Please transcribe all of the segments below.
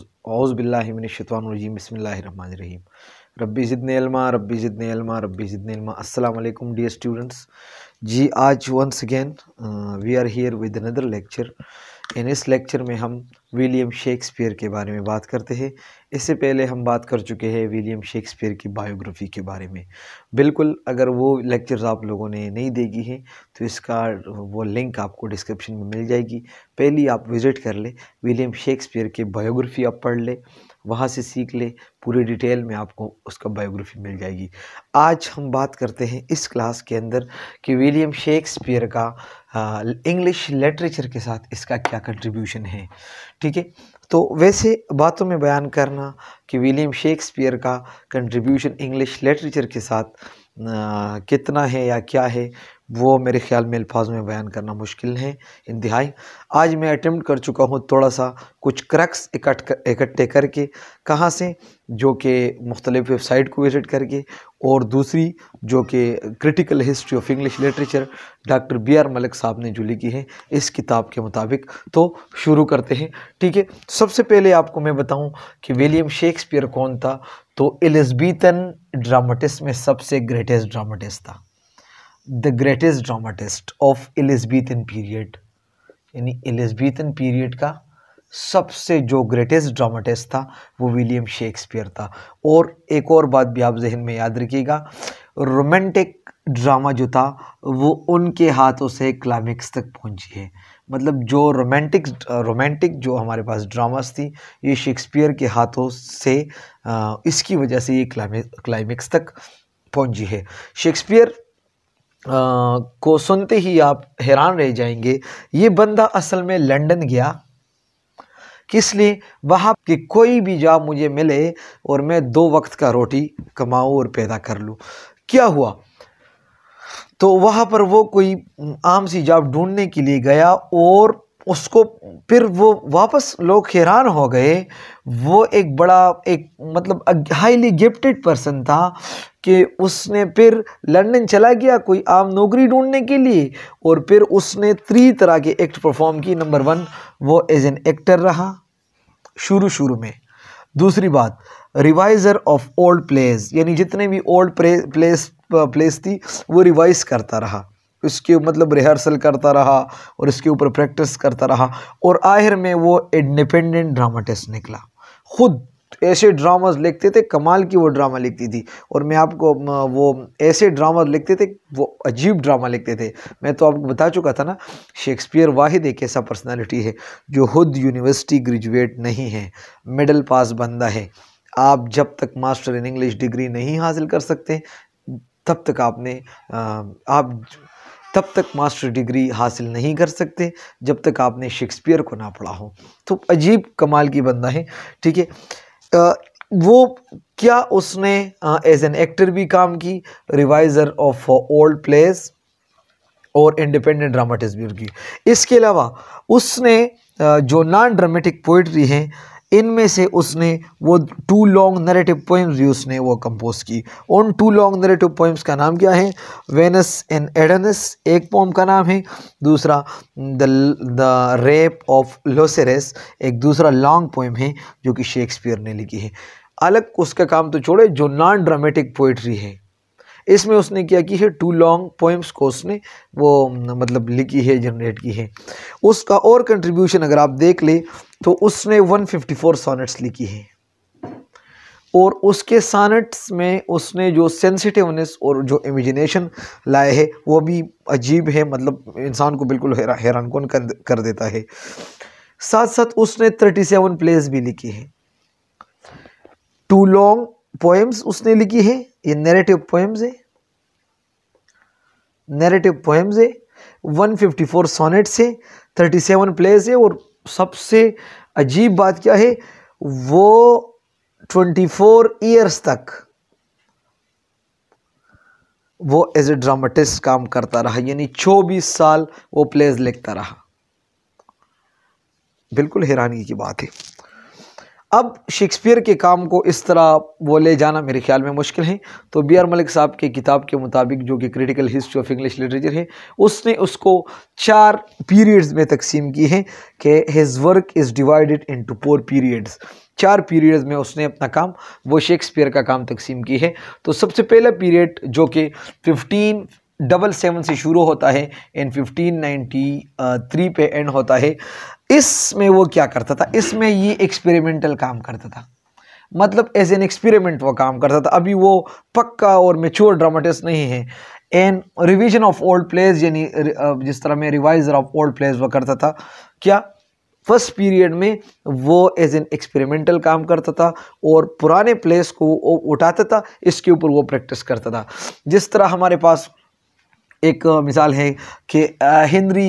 औज़बिल्लाशतवानरजीम बसमीम रब्बी ज़िदन इल्मा रब्बी ज़िदन इल्मा रब्बी ज़िदन इल्मा अस्सलाम वालेकुम डियर स्टूडेंट्स जी आज once again we are here with another lecture in इस लेक्चर में हम विलियम शेक्सपियर के बारे में बात करते हैं इससे पहले हम बात कर चुके हैं विलियम शेक्सपियर की बायोग्राफ़ी के बारे में बिल्कुल अगर वो लेक्चर्स आप लोगों ने नहीं देखी हैं तो इसका वो लिंक आपको डिस्क्रिप्शन में मिल जाएगी पहली आप विज़िट कर ले विलियम शेक्सपियर की बायोग्राफ़ी आप पढ़ ले वहाँ से सीख लें पूरी डिटेल में आपको उसका बायोग्राफी मिल जाएगी आज हम बात करते हैं इस क्लास के अंदर कि विलियम शेक्सपियर का इंग्लिश लिटरेचर के साथ इसका क्या कंट्रीब्यूशन है ठीक है तो वैसे बातों में बयान करना कि विलियम शेक्सपियर का कंट्रीब्यूशन इंग्लिश लिटरेचर के साथ कितना है या क्या है वो मेरे ख्याल में अल्फाज में बयान करना मुश्किल है इंतहाई आज मैं अटैम्प्ट कर चुका हूँ थोड़ा सा कुछ क्रक्स इकट्ठे करके कहाँ से जो कि मुख्तलिफ़ वेबसाइट को विज़िट करके और दूसरी जो कि critical history of English literature doctor B R Malik साहब ने जो लिखी है इस किताब के मुताबिक तो शुरू करते हैं ठीक है सबसे पहले आपको मैं बताऊं कि विलियम शेक्सपियर कौन था तो एलिजबीतन ड्रामाटिस्ट में सबसे ग्रेटेस्ट ड्रामाटिस्ट था the greatest dramatist of Elizabethan period यानी एलिजबीतन पीरियड का सबसे जो ग्रेटेस्ट ड्रामाटिस्ट था वो विलियम शेक्सपियर था और एक और बात भी आप जहन में याद रखिएगा रोमांटिक ड्रामा जो था वो उनके हाथों से क्लाइमेक्स तक पहुंची है मतलब जो रोमांटिक रोमांटिक जो हमारे पास ड्रामास थी ये शेक्सपियर के हाथों से इसकी वजह से ये क्लाइमेक्स तक पहुंची है शेक्सपियर को सुनते ही आप हैरान रह जाएंगे ये बंदा असल में लंदन गया किस लिए वहाँ की कोई भी जॉब मुझे मिले और मैं दो वक्त का रोटी कमाऊँ और पैदा कर लूँ क्या हुआ तो वहाँ पर वो कोई आम सी जॉब ढूंढने के लिए गया और उसको फिर वो वापस लोग हैरान हो गए वो एक बड़ा एक मतलब हाईली गिफ्टेड पर्सन था कि उसने फिर लंदन चला गया कोई आम नौकरी ढूंढने के लिए और फिर उसने त्री तरह के एक्ट परफॉर्म की नंबर वन वो एज एन एक्टर रहा शुरू शुरू में दूसरी बात रिवाइज़र ऑफ ओल्ड प्लेस यानी जितने भी ओल्ड प्लेस प्लेस थी वो रिवाइज करता रहा उसके मतलब रिहर्सल करता रहा और इसके ऊपर प्रैक्टिस करता रहा और आखिर में वो इंडिपेंडेंट ड्रामाटिस्ट निकला खुद तो ऐसे ड्रामाज लिखते थे कमाल की वो ड्रामा लिखती थी और मैं आपको वो ऐसे ड्रामा लिखते थे वो अजीब ड्रामा लिखते थे मैं तो आपको बता चुका था ना शेक्सपियर वाहिद एक ऐसा पर्सनालिटी है जो खुद यूनिवर्सिटी ग्रेजुएट नहीं है मिडल पास बंदा है आप जब तक मास्टर इन इंग्लिश डिग्री नहीं हासिल कर सकते तब तक आपने आप तब तक मास्टर डिग्री हासिल नहीं कर सकते जब तक आपने शेक्सपियर को ना पढ़ा हो तो अजीब कमाल की बंदा है ठीक है वो क्या उसने एज एन एक्टर भी काम की रिवाइजर ऑफ ओल्ड प्लेस और इंडिपेंडेंट ड्रामाटिस्ट भी की इसके अलावा उसने जो नॉन ड्रामेटिक पोइट्री हैं इनमें से उसने वो टू लॉन्ग नरेटिव पोइम्स भी उसने वो कंपोज की उन टू लॉन्ग नरेटिव पोइम्स का नाम क्या है वेनस एंड एडनस एक पोम का नाम है दूसरा the the rape of Lucrece एक दूसरा लॉन्ग पोइम है जो कि शेक्सपियर ने लिखी है अलग उसका काम तो छोड़े जो नॉन ड्रामेटिक पोइट्री है इसमें उसने क्या की है टू लॉन्ग पोइम्स को उसने वो मतलब लिखी है जनरेट की है उसका और कंट्रीब्यूशन अगर आप देख ले तो उसने 154 सोनेट्स लिखी है और उसके सानट्स में उसने जो सेंसिटिवनेस और जो इमेजिनेशन लाए है वो भी अजीब है मतलब इंसान को बिल्कुल हैरा, हैरान कौन कर, कर देता है साथ साथ उसने थर्टी सेवन प्लेस भी लिखी है टू लॉन्ग पोएम्स उसने लिखी है ये नेरेटिव पोएम्स है नैरेटिव पोएम्स है 154 सोनेट्स है 37 प्लेस है और सबसे अजीब बात क्या है वो 24 ईयर्स तक वो एज ए ड्रामाटिस्ट काम करता रहा यानी 24 साल वो प्लेज लिखता रहा बिल्कुल हैरानी की बात है अब शेक्सपियर के काम को इस तरह वो ले जाना मेरे ख्याल में मुश्किल है तो बी आर मलिक साहब की किताब के मुताबिक जो कि critical history of English literature है उसने उसको चार पीरियड्स में तकसीम की है कि his work is divided into four periods चार पीरियड्स में उसने अपना काम वो शेक्सपियर का काम तकसीम की है तो सबसे पहला पीरियड जो कि फिफ्टीन डबल सेवन से शुरू होता है एंड फिफ्टीन नाइन्टी थ्री पे एंड होता है इसमें वो क्या करता था इसमें ये एक्सपेरिमेंटल काम करता था मतलब एज एन एक्सपेरिमेंट वो काम करता था अभी वो पक्का और मेच्योर ड्रामाटिस्ट नहीं है an revision of old plays यानी जिस तरह में रिवाइजर ऑफ ओल्ड प्लेज वो करता था क्या फर्स्ट पीरियड में वो एज एन एक्सपेरिमेंटल काम करता था और पुराने प्लेस को वो उठाता था इसके ऊपर वो प्रैक्टिस करता था जिस तरह हमारे पास एक मिसाल है कि हेनरी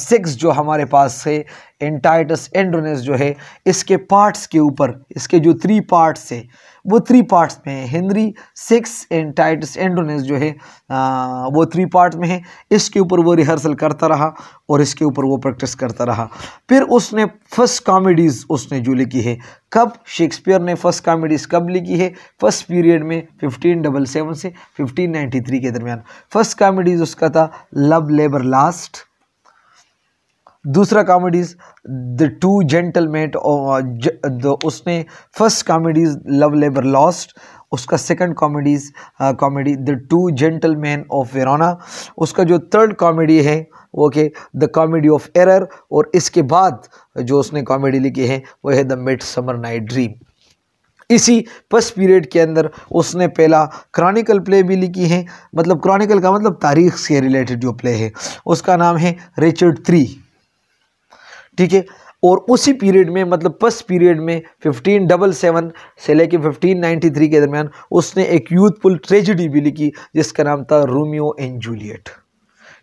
सिक्स जो हमारे पास है एंटाइटस एंड्रोनेस जो है इसके पार्ट्स के ऊपर इसके जो थ्री पार्ट्स है वो थ्री पार्ट्स में है Henry six and Titus Andronicus जो है आ, वो थ्री पार्ट में है इसके ऊपर वो रिहर्सल करता रहा और इसके ऊपर वो प्रैक्टिस करता रहा फिर उसने फर्स्ट कॉमेडीज़ उसने जो लिखी है कब शेक्सपियर ने फर्स्ट कॉमेडीज़ कब लिखी है फर्स्ट पीरियड में फिफ्टीन डबल सेवन से फिफ्टीन नाइन्टी थ्री के दरमियान फर्स्ट कॉमेडीज़ उसका था लव लेबर लास्ट दूसरा कॉमेडीज द टू जेंटलमेट और उसने first comedies love labour lost उसका second comedies comedy the two gentleman of Verona उसका जो थर्ड कॉमेडी है वो के द कॉमेडी ऑफ एरर और इसके बाद जो उसने कॉमेडी लिखी है वो है the mid summer night dream इसी फर्स्ट पीरियड के अंदर उसने पहला क्रॉनिकल प्ले भी लिखी है मतलब क्रॉनिकल का मतलब तारीख से रिलेटेड जो प्ले है उसका नाम है रिचर्ड थ्री ठीक है और उसी पीरियड में मतलब फर्स्ट पीरियड में फिफ्टीन डबल सेवन से लेके फिफ्टीन नाइन्टी थ्री के दरमियान उसने एक यूथफुल ट्रेजिडी भी लिखी जिसका नाम था रोमियो एंड जूलियट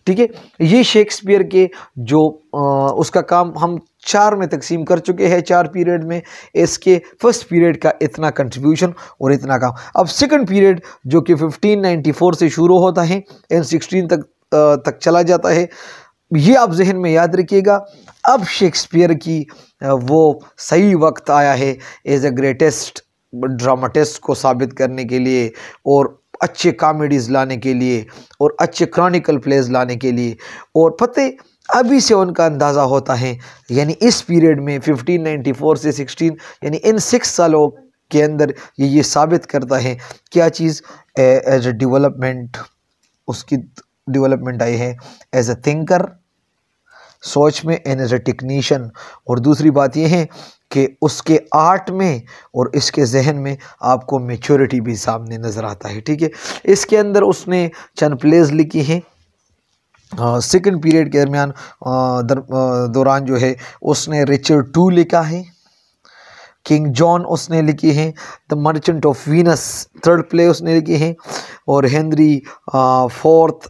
ठीक है ये शेक्सपियर के जो आ, उसका काम हम चार में तकसीम कर चुके हैं चार पीरियड में इसके फर्स्ट पीरियड का इतना कंट्रीब्यूशन और इतना काम अब सेकंड पीरियड जो कि 1594 से शुरू होता है एंड 16 तक आ, तक चला जाता है ये आप जहन में याद रखिएगा अब शेक्सपियर की वो सही वक्त आया है एज अ ग्रेटेस्ट ड्रामाटिस्ट को साबित करने के लिए और अच्छे कॉमेडीज़ लाने के लिए और अच्छे क्रॉनिकल प्लेज लाने के लिए और फतेह अभी से उनका अंदाज़ा होता है यानी इस पीरियड में 1594 से 16 यानी इन सिक्स सालों के अंदर ये ये साबित करता है क्या चीज़ एज ए डिवलपमेंट उसकी डिवलपमेंट आई है एज ए थिंकर सोच में एंड एज ए टेक्नीशन और दूसरी बात यह है कि उसके आर्ट में और इसके जहन में आपको मेच्योरिटी भी सामने नज़र आता है ठीक है इसके अंदर उसने चंद प्लेज लिखी हैं सेकंड पीरियड के दरमियान दौरान जो है उसने रिचर्ड टू लिखा है किंग जॉन उसने लिखी हैं the merchant of Venice third play उसने लिखी हैं और हेनरी फोर्थ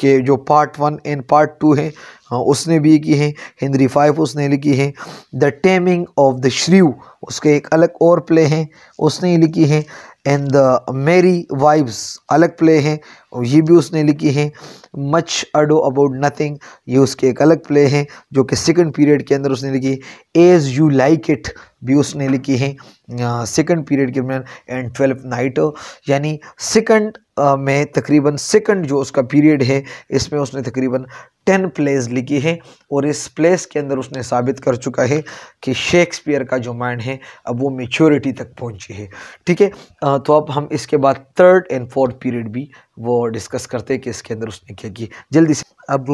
के जो part one and part two हैं उसने भी की हैं हेनरी फाइव उसने लिखी हैं the taming of the shrew उसके एक अलग और प्ले हैं उसने ही लिखी हैं एंड द मेरी वाइब्स अलग प्ले हैं और ये भी उसने लिखी है मच अडो अबाउट नथिंग ये उसके एक अलग प्ले हैं जो कि सेकंड पीरियड के अंदर उसने लिखी एज यू लाइक इट भी उसने लिखी है सेकंड पीरियड के दरमियान एंड ट्वेल्व नाइट यानी सेकंड में तकरीबन सेकंड जो उसका पीरियड है इसमें उसने तकरीबन टेन प्लेस लिखी है और इस प्लेस के अंदर उसने साबित कर चुका है कि शेक्सपियर का जो माइंड है अब वो मेच्योरिटी तक पहुंची है ठीक है तो अब हम इसके बाद थर्ड एंड फोर्थ पीरियड भी वो डिस्कस करते हैं कि इसके अंदर उसने क्या किया जल्दी से अब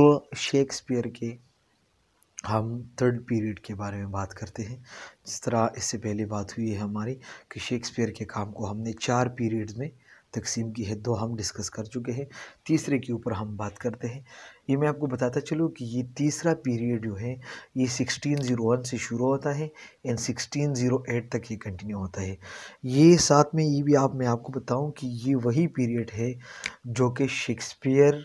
शेक्सपियर के हम थर्ड पीरियड के बारे में बात करते हैं जिस तरह इससे पहले बात हुई है हमारी कि शेक्सपियर के काम को हमने चार पीरियड्स में तकसीम की है दो हम डिस्कस कर चुके हैं तीसरे के ऊपर हम बात करते हैं ये मैं आपको बताता चलूँ कि ये तीसरा पीरियड जो है ये 1601 से शुरू होता है एंड 1608 तक ये कंटिन्यू होता है ये साथ में ये भी आप मैं आपको बताऊँ कि ये वही पीरियड है जो कि शेक्सपियर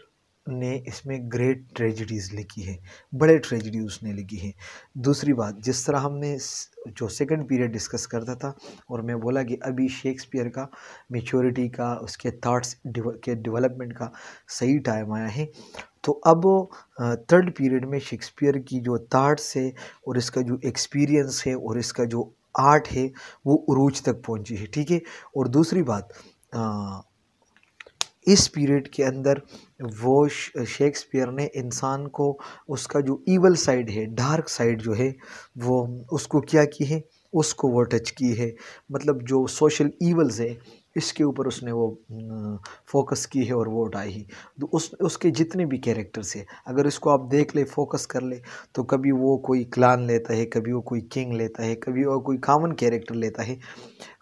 ने इसमें ग्रेट ट्रेजिडीज़ लिखी है बड़े ट्रेजिडी उसने लिखी है दूसरी बात जिस तरह हमने जो सेकंड पीरियड डिस्कस करता था और मैं बोला कि अभी शेक्सपियर का मेच्योरिटी का उसके थाट्स के डेवलपमेंट का सही टाइम आया है तो अब थर्ड पीरियड में शेक्सपियर की जो थाट्स है और इसका जो एक्सपीरियंस है और इसका जो आर्ट है वो उरूज तक पहुँची है ठीक है और दूसरी बात इस पीरियड के अंदर वो शेक्सपियर ने इंसान को उसका जो ईवल साइड है डार्क साइड जो है वो उसको क्या की है उसको वो टच की है मतलब जो सोशल ईवल्स है इसके ऊपर उसने वो फोकस अं, की है और वो उठाई ही तो उस उसके जितने भी कैरेक्टर्स हैं अगर इसको आप देख ले फोकस कर ले तो कभी वो कोई क्लान लेता है कभी वो कोई किंग लेता है कभी वो कोई कामन कैरेक्टर लेता है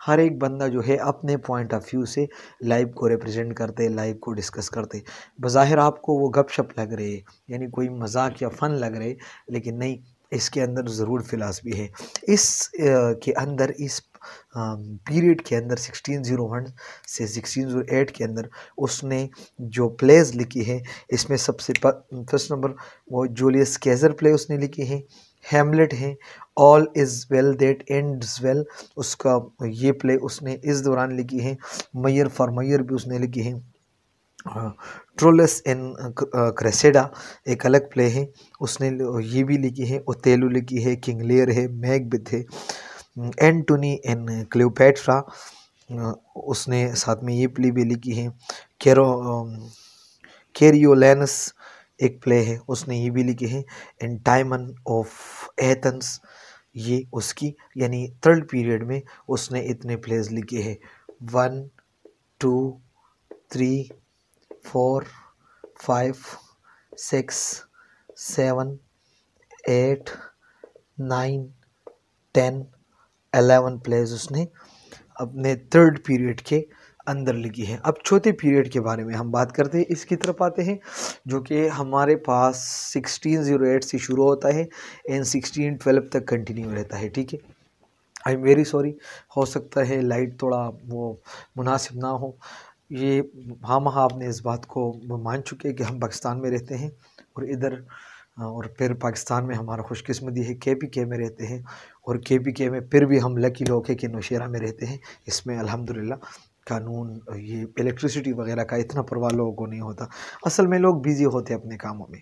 हर एक बंदा जो है अपने पॉइंट ऑफ व्यू से लाइव को रिप्रेजेंट करते लाइव को डिस्कस करते बाहिर आपको वो गपशप लग रहे यानी कोई मजाक या फ़न लग रहे लेकिन नहीं इसके अंदर ज़रूर फिलासफी है इस के अंदर इस पीरियड के अंदर सिक्सटीन ज़ीरो वन से सिक्सटीन ज़ीरो oh के अंदर उसने जो प्लेज लिखी है इसमें सबसे फर्स्ट नंबर वो जूलियस कैज़र प्ले उसने लिखी है हेमलेट हैं all is well that end well उसका ये प्ले उसने इस दौरान लिखी है मैयर फॉर मैयर भी उसने लिखी है ट्रोलस इन क्रेसेडा एक अलग प्ले है उसने ये भी लिखी है ओतेलू लिखी है किंग लेयर है मैकबिथ है एंटोनी एन क्लियोपेट्रा उसने साथ में ये प्ले भी लिखी है केरो केरियोलैनस एक प्ले है उसने ये भी लिखी है एंड टाइमन ऑफ एथेंस ये उसकी यानी थर्ड पीरियड में उसने इतने प्लेस लिखे हैं one two three four five six seven eight nine ten eleven plays उसने अपने थर्ड पीरियड के अंदर लगी है अब चौथे पीरियड के बारे में हम बात करते हैं इसकी तरफ आते हैं जो कि हमारे पास सिक्सटीन ज़ीरो एट से शुरू होता है एंड सिक्सटीन ट्वेल्व तक कंटिन्यू रहता है ठीक है आई एम वेरी सॉरी हो सकता है लाइट थोड़ा वो मुनासिब ना हो ये हाँ हाँ आपने इस बात को मान चुके हैं कि हम पाकिस्तान में रहते हैं और इधर और फिर पाकिस्तान में हमारा खुशकस्मती है के पी के में रहते हैं और के पी के में फिर भी हम लकी लोग हैं कि नौशेरा में रहते हैं इसमें अल्हम्दुलिल्लाह कानून ये इलेक्ट्रिसिटी वगैरह का इतना प्रभाव लोगों को नहीं होता असल में लोग बिज़ी होते अपने कामों में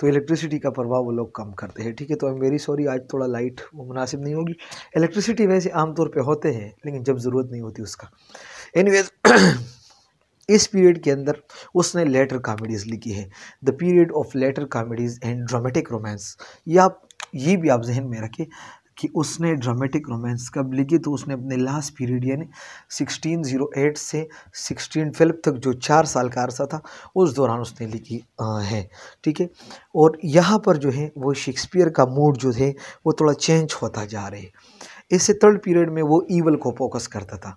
तो इलेक्ट्रिसिटी का प्रभाव वो लोग कम करते हैं ठीक है तो आई एम वेरी सॉरी आज थोड़ा लाइट वो मुनासिब नहीं होगी इलेक्ट्रिसिटी वैसे आमतौर पे होते हैं लेकिन जब ज़रूरत नहीं होती उसका एनीवेज इस पीरियड के अंदर उसने लेटर कॉमेडीज़ लिखी है the period of later comedies and dramatic romance या आप ये भी आप जहन में रखें कि उसने ड्रामेटिक रोमांस कब लिखी तो उसने अपने लास्ट पीरियड यानी 1608 से सिक्सटीन ट्वेल्व तक जो चार साल का अरसा था उस दौरान उसने लिखी है ठीक है और यहाँ पर जो है वो शेक्सपियर का मूड जो है वो थोड़ा चेंज होता जा रहे है इससे थर्ड पीरियड में वो ईवल को फोकस करता था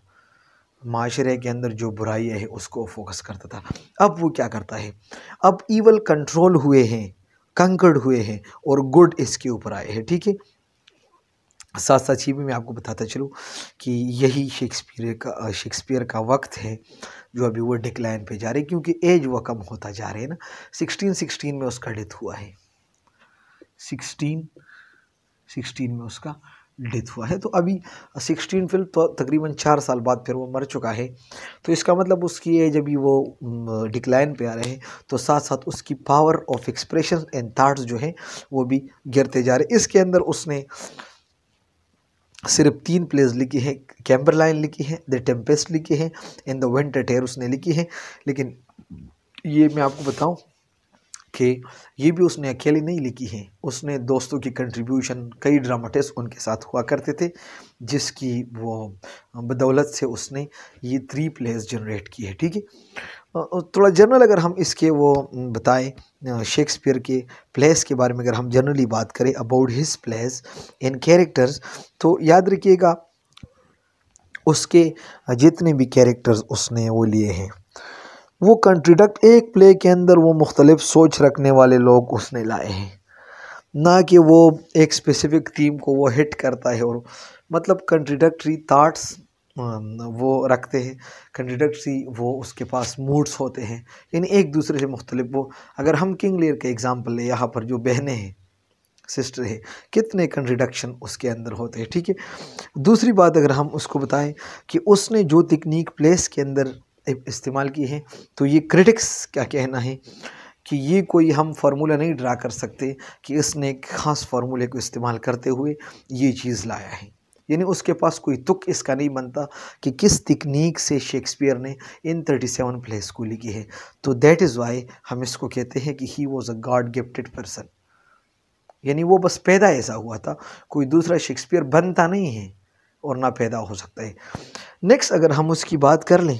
माशरे के अंदर जो बुराई है उसको फोकस करता था अब वो क्या करता है अब ईवल कंट्रोल हुए हैं कंकर्ड हुए हैं और गुड इसके ऊपर आए हैं ठीक है थीके? साथ साथ ये भी मैं आपको बताता चलूँ कि यही शेक्सपियर का शेक्सपियर का वक्त है जो अभी वो डिक्लाइन पे जा रहे क्योंकि एज वह कम होता जा रहे है ना सिक्सटीन सिक्सटीन में उसका डेथ हुआ है सिक्सटीन सिक्सटीन में उसका डेथ हुआ है तो अभी सिक्सटीन फिल्म तो तकरीबन चार साल बाद फिर वो मर चुका है तो इसका मतलब उसकी एज अभी वो डिक्लाइन पे आ रहे हैं तो साथ साथ उसकी power of expression and thoughts जो हैं वो भी गिरते जा रहे इसके अंदर उसने सिर्फ तीन प्लेज लिखी हैं कैम्बर लाइन लिखी है द टेम्पेस्ट लिखी है इन द विंटर टेयर उसने लिखी है लेकिन ये मैं आपको बताऊं कि ये भी उसने अकेली नहीं लिखी है उसने दोस्तों की कंट्रीब्यूशन कई ड्रामाटिस्ट उनके साथ हुआ करते थे जिसकी वो बदौलत से उसने ये थ्री प्लेस जनरेट की है ठीक है थोड़ा जनरल अगर हम इसके वो बताएं शेक्सपियर के प्लेस के बारे में अगर हम जनरली बात करें about his plays in characters तो याद रखिएगा उसके जितने भी कैरेक्टर्स उसने वो लिए हैं वो कंट्रीडक्ट एक प्ले के अंदर वो मुख्तलिफ सोच रखने वाले लोग उसने लाए हैं ना कि वो एक स्पेसिफिक थीम को वो हिट करता है और मतलब कंट्रीडक्टरी थाट्स वो रखते हैं कंडक्टसी वो उसके पास मूड्स होते हैं यानी एक दूसरे से मुख्तलिफ वो अगर हम किंग लेयर का एग्ज़ाम्पल लें यहाँ पर जो बहनें हैं सिस्टर है कितने कंट्रडिक्शन उसके अंदर होते हैं ठीक है दूसरी बात अगर हम उसको बताएं कि उसने जो तकनीक प्लेस के अंदर इस्तेमाल की है तो ये क्रिटिक्स क्या कहना है कि ये कोई हम फार्मूला नहीं ड्रा कर सकते कि इसने ख़ास फार्मूले को इस्तेमाल करते हुए ये चीज़ लाया है यानी उसके पास कोई तुक इसका नहीं बनता कि किस तकनीक से शेक्सपियर ने इन 37 सेवन प्लेस को लिखी है तो दैट इज़ वाई हम इसको कहते हैं कि he was a god gifted person यानी वो बस पैदा ऐसा हुआ था कोई दूसरा शेक्सपियर बनता नहीं है और ना पैदा हो सकता है नेक्स्ट अगर हम उसकी बात कर लें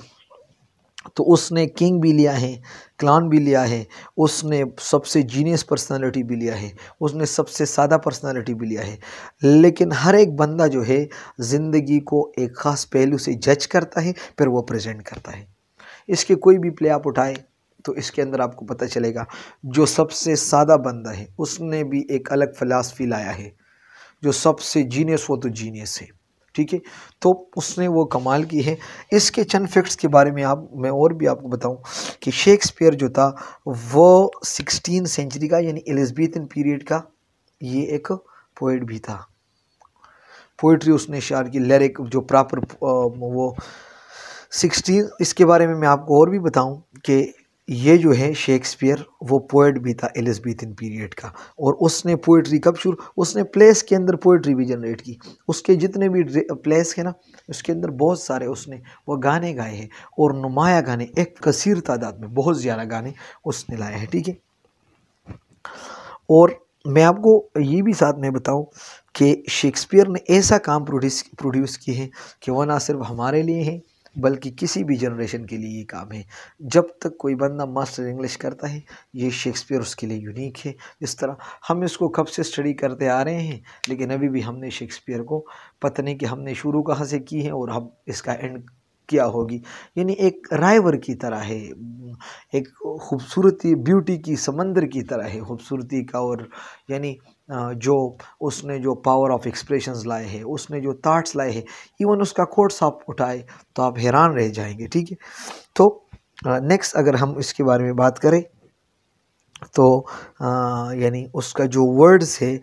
तो उसने किंग भी लिया है क्लान भी लिया है उसने सबसे जीनियस पर्सनालिटी भी लिया है उसने सबसे सादा पर्सनालिटी भी लिया है लेकिन हर एक बंदा जो है ज़िंदगी को एक ख़ास पहलू से जज करता है फिर वो प्रेजेंट करता है इसके कोई भी प्ले आप उठाएं तो इसके अंदर आपको पता चलेगा जो सबसे सादा बंदा है उसने भी एक अलग फ़िलासफ़ी लाया है जो सबसे जीनियस वो तो जीनियस है ठीक है तो उसने वो कमाल की है इसके चंद फैक्ट्स के बारे में आप मैं और भी आपको बताऊं कि शेक्सपियर जो था वो सिक्सटीन सेंचुरी का यानी एलिजबेथन पीरियड का ये एक पोइट भी था पोइट्री उसने शार की लरिक जो प्रॉपर वो सिक्सटीन इसके बारे में मैं आपको और भी बताऊं कि ये जो है शेक्सपियर वो पोइट भी था एलिजबेथन पीरियड का और उसने पोइट्री कब शुरू उसने प्लेस के अंदर पोइट्री भी जनरेट की उसके जितने भी प्लेस है ना उसके अंदर बहुत सारे उसने वह गाने गाए हैं और नुमाया गाने एक कसर तादाद में बहुत ज़्यादा गाने उसने लाए हैं ठीक है और मैं आपको ये भी साथ में बताऊँ कि शेक्सपियर ने ऐसा काम प्रोड्यूस प्रोड्यूस किए हैं कि वह ना सिर्फ हमारे लिए हैं बल्कि किसी भी जनरेशन के लिए ये काम है जब तक कोई बंदा मास्टर इंग्लिश करता है ये शेक्सपियर उसके लिए यूनिक है इस तरह हम इसको कब से स्टडी करते आ रहे हैं लेकिन अभी भी हमने शेक्सपियर को पता नहीं कि हमने शुरू कहाँ से की है और हम इसका एंड क्या होगी यानी एक रायवर की तरह है एक खूबसूरती ब्यूटी की समंदर की तरह है खूबसूरती का और यानी जो उसने जो पावर ऑफ एक्सप्रेशन लाए हैं उसने जो थाट्स लाए हैं इवन उसका कोर्ट्स आप उठाए तो आप हैरान रह जाएंगे ठीक है तो नेक्स्ट अगर हम इसके बारे में बात करें तो यानी उसका जो वर्ड्स है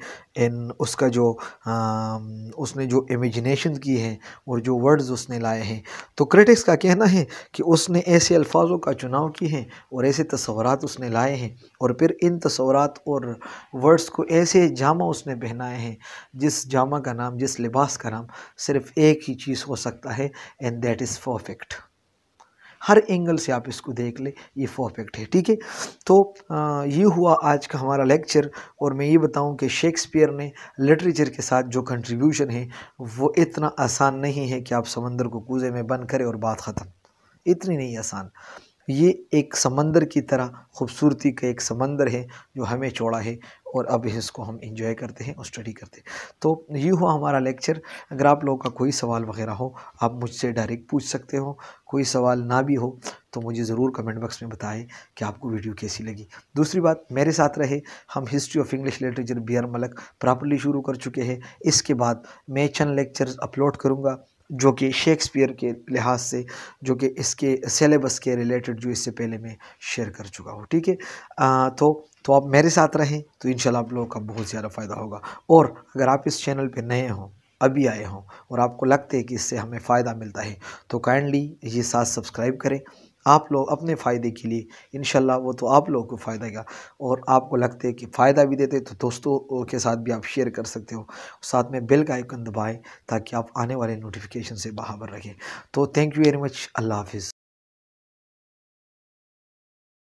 इन उसका जो आ, उसने जो इमेजिनेशन की है और जो वर्ड्स उसने लाए हैं तो क्रिटिक्स का कहना है कि उसने ऐसे अल्फाजों का चुनाव की है और ऐसे तस्वरत उसने लाए हैं और फिर इन तस्वरत और वर्ड्स को ऐसे जामा उसने पहनाए हैं जिस जामा का नाम जिस लिबास का नाम सिर्फ़ एक ही चीज़ हो सकता है एंड दैट इज़ परफेक्ट हर एंगल से आप इसको देख ले ये परफेक्ट है ठीक है तो आ, ये हुआ आज का हमारा लेक्चर और मैं ये बताऊँ कि शेक्सपियर ने लिटरेचर के साथ जो कंट्रीब्यूशन है वो इतना आसान नहीं है कि आप समंदर को कूजे में बंद करें और बात ख़त्म इतनी नहीं आसान ये एक समंदर की तरह खूबसूरती का एक समंदर है जो हमें छोड़ा है और अब इसको हम इंजॉय करते हैं और स्टडी करते हैं तो ये हुआ हमारा लेक्चर अगर आप लोगों का कोई सवाल वगैरह हो आप मुझसे डायरेक्ट पूछ सकते हो कोई सवाल ना भी हो तो मुझे ज़रूर कमेंट बॉक्स में बताएं कि आपको वीडियो कैसी लगी दूसरी बात मेरे साथ रहे हम history of English literature B R Mallik properly शुरू कर चुके हैं इसके बाद मैं चंद लेक्चर्स अपलोड करूँगा जो कि शेक्सपियर के लिहाज से जो कि इसके सेलेबस के रिलेटेड जो इससे पहले मैं शेयर कर चुका हूँ ठीक है तो तो आप मेरे साथ रहें तो इन आप लोगों का बहुत ज़्यादा फ़ायदा होगा और अगर आप इस चैनल पर नए हों अभी आए हों और आपको लगते है कि इससे हमें फ़ायदा मिलता है तो काइंडली ये साथ सब्सक्राइब करें आप लोग अपने फ़ायदे के लिए इन वो तो आप लोगों को फ़ायदा गया और आपको लगता है कि फ़ायदा भी देते तो दोस्तों के साथ भी आप शेयर कर सकते हो साथ में बेल का आइकन दबाएं ताकि आप आने वाले नोटिफिकेशन से बाहर रखें तो थैंक यू वेरी मच अल्लाह हाफिज़